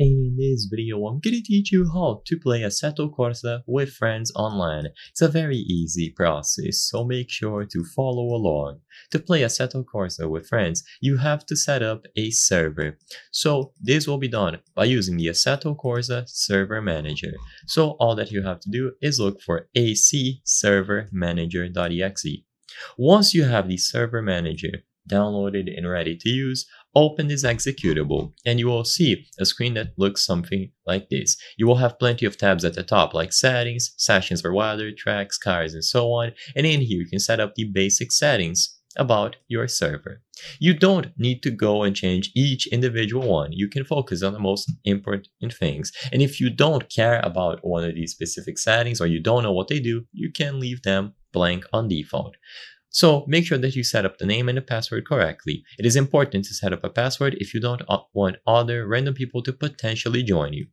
In this video, I'm gonna teach you how to play Assetto Corsa with friends online. It's a very easy process, so make sure to follow along. To play Assetto Corsa with friends, you have to set up a server. So this will be done by using the Assetto Corsa Server Manager. So all that you have to do is look for acservermanager.exe. Once you have the server manager downloaded and ready to use, open this executable and you will see a screen that looks something like this. You will have plenty of tabs at the top like settings, sessions for weather, tracks, cars and so on and in here you can set up the basic settings about your server. You don't need to go and change each individual one. You can focus on the most important things. And if you don't care about one of these specific settings or you don't know what they do, you can leave them blank on default. So make sure that you set up the name and the password correctly. It is important to set up a password if you don't want other random people to potentially join you.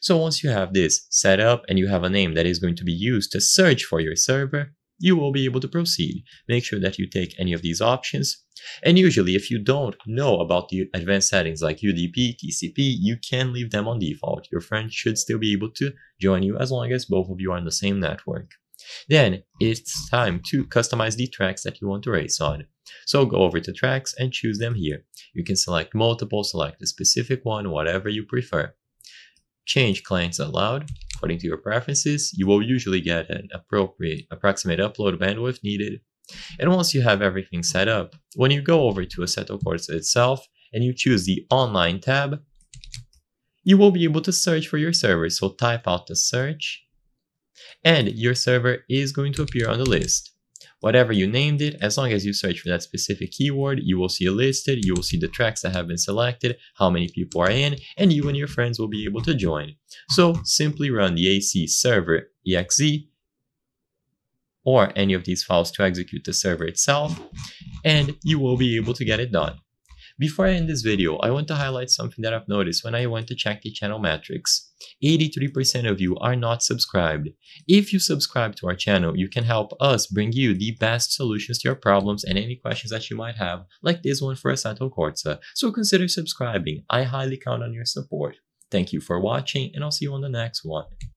So once you have this set up and you have a name that is going to be used to search for your server, you will be able to proceed. Make sure that you take any of these options. And usually if you don't know about the advanced settings like UDP, TCP, you can leave them on default. Your friend should still be able to join you as long as both of you are on the same network. Then it's time to customize the tracks that you want to race on. So go over to tracks and choose them here. You can select multiple, select a specific one, whatever you prefer. Change clients allowed according to your preferences. You will usually get an appropriate approximate upload bandwidth needed. And once you have everything set up, when you go over to Assetto Corsa itself and you choose the online tab, you will be able to search for your server. So type out the search and your server is going to appear on the list. Whatever you named it, as long as you search for that specific keyword, you will see it listed, you will see the tracks that have been selected, how many people are in, and you and your friends will be able to join. So simply run the AC server exe or any of these files to execute the server itself, and you will be able to get it done. Before I end this video, I want to highlight something that I've noticed when I went to check the channel metrics. 83% of you are not subscribed. If you subscribe to our channel, you can help us bring you the best solutions to your problems and any questions that you might have, like this one for Asanto Corsa. So consider subscribing. I highly count on your support. Thank you for watching and I'll see you on the next one.